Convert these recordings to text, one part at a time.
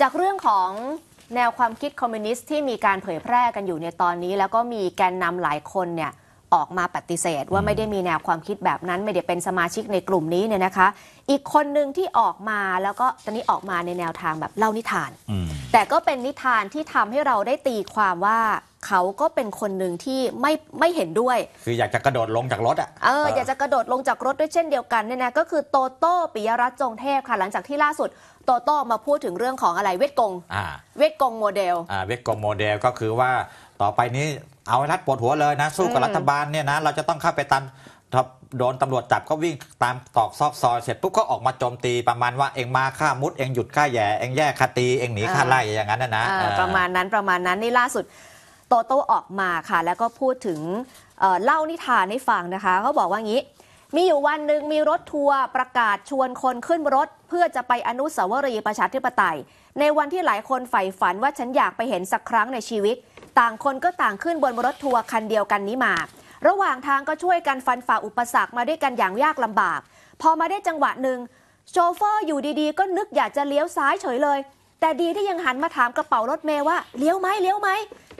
จากเรื่องของแนวความคิดคอมมิวนิสต์ที่มีการเผยแพร่กันอยู่ในตอนนี้ แล้วก็มีแกนนำหลายคนเนี่ยออกมาปฏิเสธ ว่าไม่ได้มีแนวความคิดแบบนั้น ไม่ได้เป็นสมาชิกในกลุ่มนี้เนี่ยนะคะ อีกคนหนึ่งที่ออกมาแล้วก็ ตอนนี้ออกมาในแนวทางแบบเล่านิทาน แต่ก็เป็นนิทานที่ทำให้เราได้ตีความว่าเขาก็เป็นคนหนึ่งที่ไม่ไม่เห็นด้วย คืออยากจะกระโดดลงจากรถอ่ะ เอออยากจะกระโดดลงจากรถด้วยเช่นเดียวกันเนี่ยนะก็คือโตโต้ ปิยรัตน์จงเทพค่ะหลังจากที่ล่าสุด โตโต้มาพูดถึงเรื่องของอะไรเวทกงเวทกงโมเดล เวทกงโมเดลก็คือว่าต่อไปนี้เอารัดปวดหัวเลยนะ สู้กับรัฐบาลเนี่ยนะเราจะต้องเข้าไปตามโดนตำรวจจับก็วิ่งตามตอกซอกซอยเสร็จปุ๊บก็ออกมาโจมตีประมาณว่าเองมาฆ่ามุดเองหยุดฆ่าแย่เองแย่คาตีเองหนีฆ่าไล่อย่างนั้นนะนะประมาณนั้นประมาณนั้นนี่ล่าสุดโตโต้ออกมาค่ะแล้วก็พูดถึงเล่านิทานให้ฟังนะคะเขาบอกว่างี้ มีอยู่วันหนึ่งมีรถทัวร์ประกาศชวนคนขึ้นรถ เพื่อจะไปอนุสาวรีย์ประชาธิปไตย ในวันที่หลายคนใฝ่ฝันว่าฉันอยากไปเห็นสักครั้งในชีวิต ต่างคนก็ต่างขึ้นบนรถทัวร์คันเดียวกันนี้มาระหว่างทางก็ช่วยกันฟันฝ่าอุปสรรคมาด้วยกันอย่างยากลำบาก พอมาได้จังหวะหนึ่งโชเฟอร์อยู่ดีๆ ก็นึกอยากจะเลี้ยวซ้ายเฉยเลย แต่ดีที่ยังหันมาถามกระเป๋ารถเมย์ว่าเลี้ยวไหมเลี้ยวไหม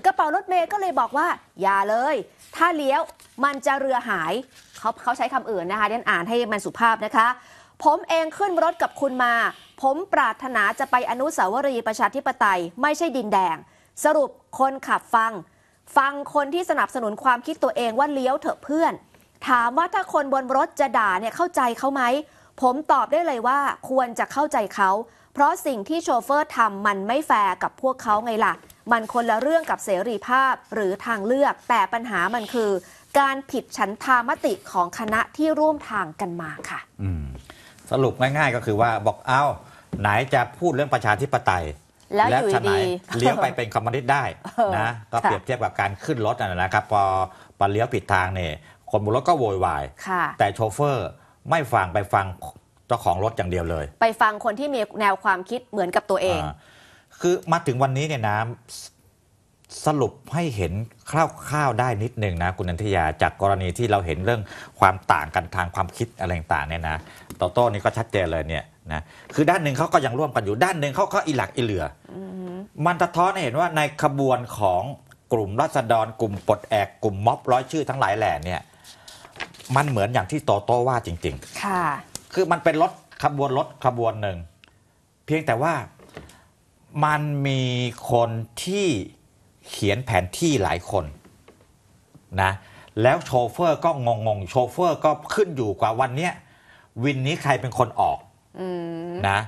กระเป๋ารถเมย์ก็เลยบอกว่า อย่าเลย ถ้าเลี้ยวมันจะเรือหายเขาเขาใช้คำอื่นนะคะเดี๋ยวอ่านให้มันสุภาพนะคะ ผมเองขึ้นรถกับคุณมา ผมปรารถนาจะไปอนุสาวรีย์ประชาธิปไตย ไม่ใช่ดินแดง สรุปคนขับฟัง ฟังคนที่สนับสนุนความคิดตัวเองว่าเลี้ยวเถอะเพื่อน ถามว่าถ้าคนบนรถจะด่าเนี่ยเข้าใจเขาไหมผมตอบได้เลยว่าควรจะเข้าใจเขาเพราะสิ่งที่โชเฟอร์ทำมันไม่แฟร์กับพวกเขาไงล่ะมันคนละเรื่องกับเสรีภาพหรือทางเลือก แต่ปัญหามันคือการผิดฉันทามติของคณะที่ร่วมทางกันมาค่ะสรุปง่ายๆก็คือว่าบอกเอา้า ไหนจะพูดเรื่องประชาธิปไตย แล้วแล้วฉนไหนเลี้ยวไปเป็นคอมมิวนิสต์ได้นะก็เปรียบเทียบกับการขึ้นรถนะครับ พอพอเลี้ยวผิดทางเนี่ยคนบนรถก็โวยวายแต่โชเฟอร์ไม่ฟังไปฟังเจ้าของรถอย่างเดียวเลย ไปฟังคนที่มีแนวความคิดเหมือนกับตัวเองคือมาถึงวันนี้เนี่ยนะสรุปให้เห็นคร่าวๆได้นิดหนึ่งนะคุณนันทยาจากกรณีที่เราเห็นเรื่องความต่างกันทาง ความคิดอะไรต่างเนี่ยนะโตโต้นี่ก็ชัดเจนเลยเนี่ยนะคือด้านหนึ่งเขาก็ยังร่วมกันอยู่ด้านหนึ่งเขาก็อิหลักอิเหลือ มันสะท้อนให้เห็นว่าในขบวนของกลุ่มรัษฎรกลุ่มปลดแอกกลุ่มม็อบร้อยชื่อทั้งหลายแหล่เนี่ยมันเหมือนอย่างที่โตโต้ว่าจริง ๆค่ะคือมันเป็นรถขบวนรถขบวนหนึ่งเพียงแต่ว่ามันมีคนที่เขียนแผนที่หลายคนนะ แล้วโชเฟอร์ก็งงง โชเฟอร์ก็ขึ้นอยู่กว่าวันเนี้ยวินนี้ใครเป็นคนออกอนะ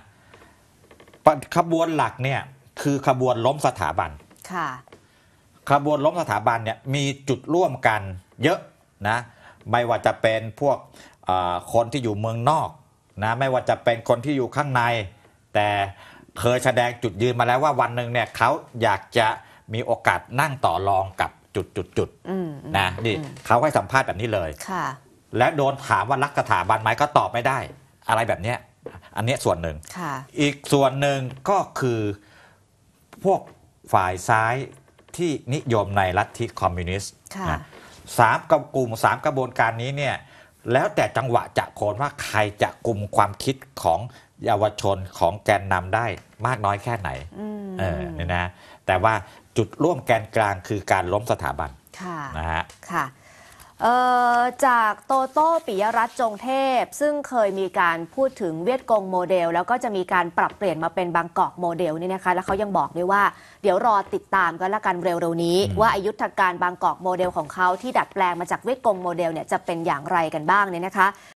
ขบวนหลักเนี่ย คือขบวนล้มสถาบัน ค่ะ ขบวนล้มสถาบันเนี่ยมีจุดร่วมกันเยอะนะ ไม่ว่าจะเป็นพวกคนที่อยู่เมืองนอกนะ ไม่ว่าจะเป็นคนที่อยู่ข้างใน แต่เคยแสดงจุดยืนมาแล้วว่าวันหนึ่งเนี่ยเขาอยากจะมีโอกาสนั่งต่อรองกับจุดจุดจุดนะนี่เขาให้สัมภาษณ์แบบนี้เลยค่ะและโดนถามว่ารักสถาบันไหมก็ตอบไม่ได้ อะไรแบบเนี้ยอันนี้ส่วนหนึ่ง อีกส่วนหนึ่งก็คือพวกฝ่ายซ้ายที่นิยมในลัทธิคอมมิวนิสต์สามกลุ่มสามกระบวนการนี้เนี่ยแล้วแต่จังหวะจะโคนว่าใครจะกลุ่มความคิดของเยาวชนของแกนนำได้มากน้อยแค่ไหนเออเนี่ยนะแต่ว่าจุดร่วมแกนกลางคือการล้มสถาบันนะฮะค่ะจากโตโต้ปิยรัตน์จงเทพ ซึ่งเคยมีการพูดถึงเวียดกงโมเดล แล้วก็จะมีการปรับเปลี่ยนมาเป็นบางกอกโมเดลนี่นะคะ แล้วเขายังบอกด้วยว่า เดี๋ยวรอติดตามกันละกันเร็วๆนี้ ว่าอายุทธการบางกอกโมเดลของเขาที่ดัดแปลงมาจากเวียดกงโมเดลเนี่ยจะเป็นอย่างไรกันบ้างเนี่ยนะคะ